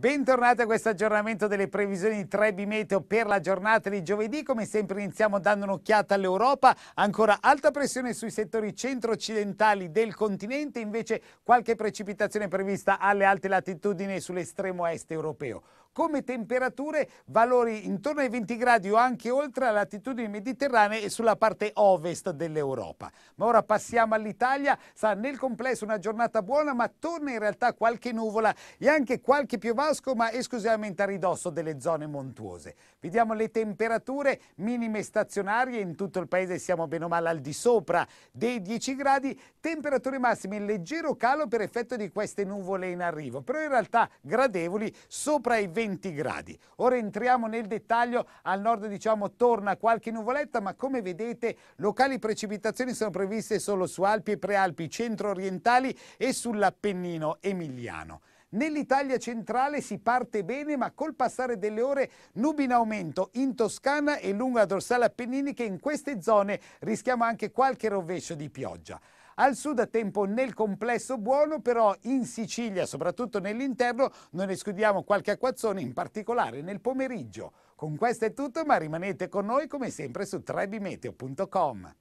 Bentornati a questo aggiornamento delle previsioni di Trebi Meteo per la giornata di giovedì. Come sempre iniziamo dando un'occhiata all'Europa, ancora alta pressione sui settori centro-occidentali del continente, invece qualche precipitazione prevista alle alte latitudini sull'estremo est europeo. Come temperature, valori intorno ai 20 gradi o anche oltre a latitudini mediterranee e sulla parte ovest dell'Europa. Ma ora passiamo all'Italia, sarà nel complesso una giornata buona, ma torna in realtà qualche nuvola e anche qualche piovata Damasco ma esclusivamente a ridosso delle zone montuose. Vediamo le temperature minime stazionarie, in tutto il paese siamo bene o male al di sopra dei 10 gradi, temperature massime in leggero calo per effetto di queste nuvole in arrivo, però in realtà gradevoli sopra i 20 gradi. Ora entriamo nel dettaglio, al nord diciamo torna qualche nuvoletta ma come vedete locali precipitazioni sono previste solo su Alpi e Prealpi centro-orientali e sull'Appennino emiliano. Nell'Italia centrale si parte bene ma col passare delle ore nubi in aumento in Toscana e lungo la dorsale che in queste zone rischiamo anche qualche rovescio di pioggia. Al sud a tempo nel complesso buono, però in Sicilia, soprattutto nell'interno, non escludiamo qualche acquazzone, in particolare nel pomeriggio. Con questo è tutto, ma rimanete con noi come sempre su trebimeteo.com.